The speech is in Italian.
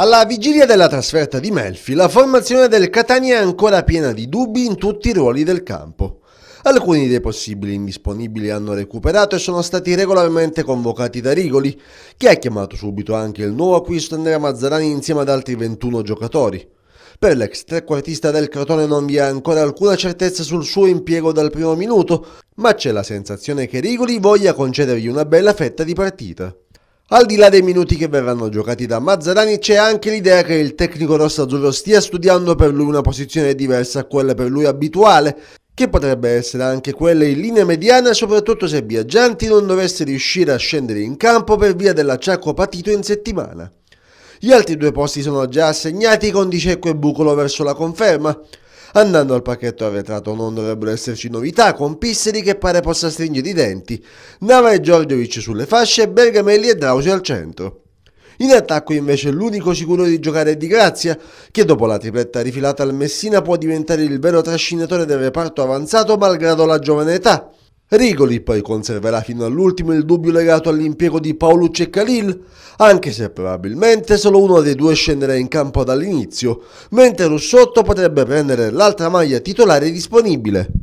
Alla vigilia della trasferta di Melfi, la formazione del Catania è ancora piena di dubbi in tutti i ruoli del campo. Alcuni dei possibili indisponibili hanno recuperato e sono stati regolarmente convocati da Rigoli, che ha chiamato subito anche il nuovo acquisto Andrea Mazzarani insieme ad altri 21 giocatori. Per l'ex trequartista del Crotone non vi è ancora alcuna certezza sul suo impiego dal primo minuto, ma c'è la sensazione che Rigoli voglia concedergli una bella fetta di partita. Al di là dei minuti che verranno giocati da Mazzarani c'è anche l'idea che il tecnico rosso-azzurro stia studiando per lui una posizione diversa a quella per lui abituale, che potrebbe essere anche quella in linea mediana soprattutto se Biagianti non dovesse riuscire a scendere in campo per via dell'acciacco patito in settimana. Gli altri due posti sono già assegnati con Dicecco e Bucolo verso la conferma. Andando al pacchetto arretrato non dovrebbero esserci novità, con Pisseri che pare possa stringere i denti, Nava e Giorgiovic sulle fasce, Bergamelli e Drausi al centro. In attacco invece l'unico sicuro di giocare è Di Grazia, che dopo la tripletta rifilata al Messina può diventare il vero trascinatore del reparto avanzato malgrado la giovane età. Rigoli poi conserverà fino all'ultimo il dubbio legato all'impiego di Paolucci e Khalil, anche se probabilmente solo uno dei due scenderà in campo dall'inizio, mentre Russotto potrebbe prendere l'altra maglia titolare disponibile.